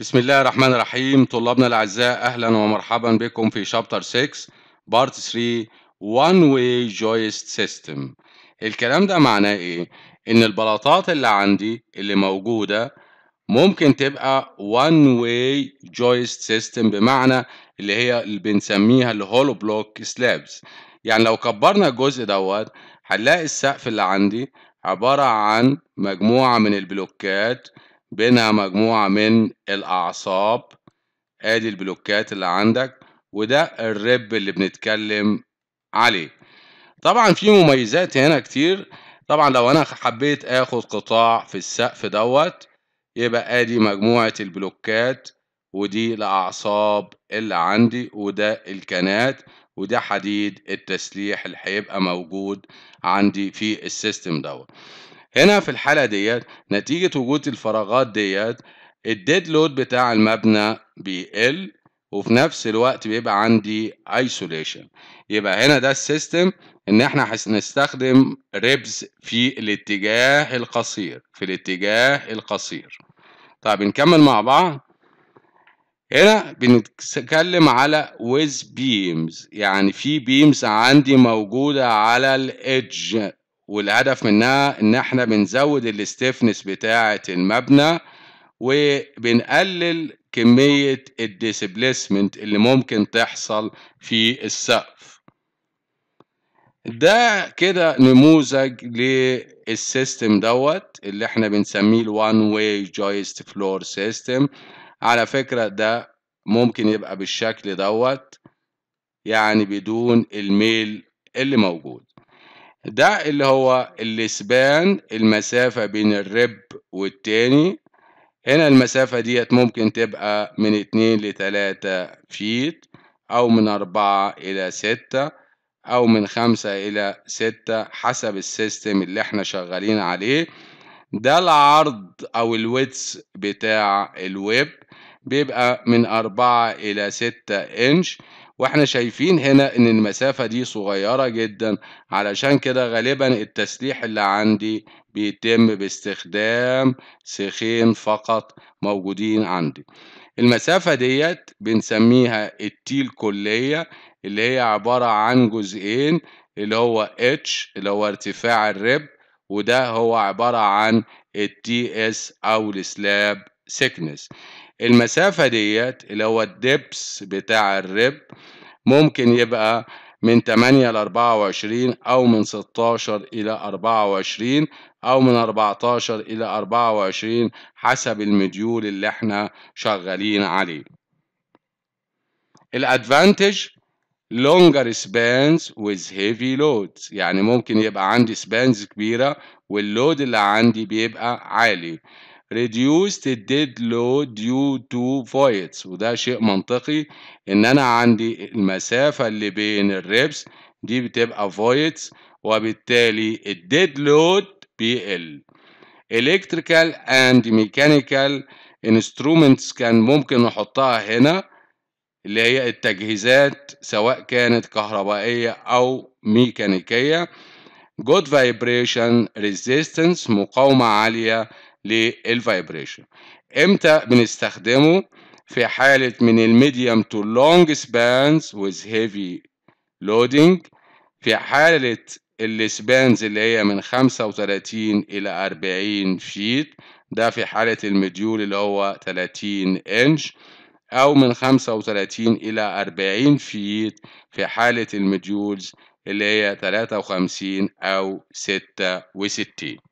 بسم الله الرحمن الرحيم طلابنا الأعزاء أهلا ومرحبا بكم في شابتر 6 بارت 3 وان واي جويست سيستم الكلام ده معناه إيه؟ إن البلاطات اللي عندي اللي موجودة ممكن تبقى وان واي جويست سيستم بمعنى اللي هي اللي بنسميها الهولو بلوك سلابس يعني لو كبرنا الجزء دوت هنلاقي السقف اللي عندي عبارة عن مجموعة من البلوكات بينها مجموعة من الأعصاب ادي البلوكات اللي عندك وده الرب اللي بنتكلم عليه طبعا في مميزات هنا كتير طبعا لو انا حبيت اخد قطاع في السقف دوت يبقى ادي مجموعة البلوكات ودي الاعصاب اللي عندي وده الكنات وده حديد التسليح اللي هيبقى موجود عندي في السيستم دوت هنا في الحالة ديت نتيجة وجود الفراغات ديت الديد لود بتاع المبنى بيقل وفي نفس الوقت بيبقى عندي ايسوليشن يبقى هنا ده السيستم ان احنا هنستخدم ريبز في الاتجاه القصير في الاتجاه القصير طيب نكمل مع بعض هنا بنتكلم على ويز بيمز يعني في بيمز عندي موجودة على الإدج والهدف منها ان احنا بنزود الاستيفنس بتاعة المبنى وبنقلل كمية الديسبليسمنت اللي ممكن تحصل في السقف ده كده نموذج للسيستم دوت اللي احنا بنسميه الوان واي جويست فلور سيستم على فكرة ده ممكن يبقى بالشكل دوت يعني بدون الميل اللي موجود ده اللي هو السبان المسافة بين الرب والتاني هنا المسافة ديت ممكن تبقى من اتنين لتلاتة فيت أو من أربعة إلى ستة أو من خمسة إلى ستة حسب السيستم اللي احنا شغالين عليه ده العرض أو الويتس بتاع الويب بيبقى من أربعة إلى ستة إنش واحنا شايفين هنا ان المسافة دي صغيرة جدا علشان كده غالبا التسليح اللي عندي بيتم باستخدام سيخين فقط موجودين عندي المسافة ديت بنسميها التيل الكلية اللي هي عبارة عن جزئين اللي هو H اللي هو ارتفاع الرب وده هو عبارة عن التي اس او السلاب سيكنس المسافة ديت اللي هو الدبس بتاع الرب ممكن يبقى من 8 ل 24 أو من 16 إلى 24 أو من 14 إلى 24 حسب المديول اللي احنا شغالين عليه. الأدفانتج longer spans with heavy loads يعني ممكن يبقى عندي spans كبيرة واللود اللي عندي بيبقى عالي. reduced dead load due to voids وده شيء منطقي ان انا عندي المسافه اللي بين الريبس دي بتبقى voids وبالتالي الديد لود بيقل electrical and mechanical instruments كان ممكن نحطها هنا اللي هي التجهيزات سواء كانت كهربائية أو ميكانيكية good vibration resistance مقاومة عالية للفايبريشن امتى بنستخدمه في حالة من الميديم تو لونج سبانز ويز هيفي loading في حالة السبانز اللي هي من 35 إلى 40 فيت ده في حالة المديول اللي هو 30 إنش أو من 35 إلى 40 فيت في حالة المديولز اللي هي 53 أو 66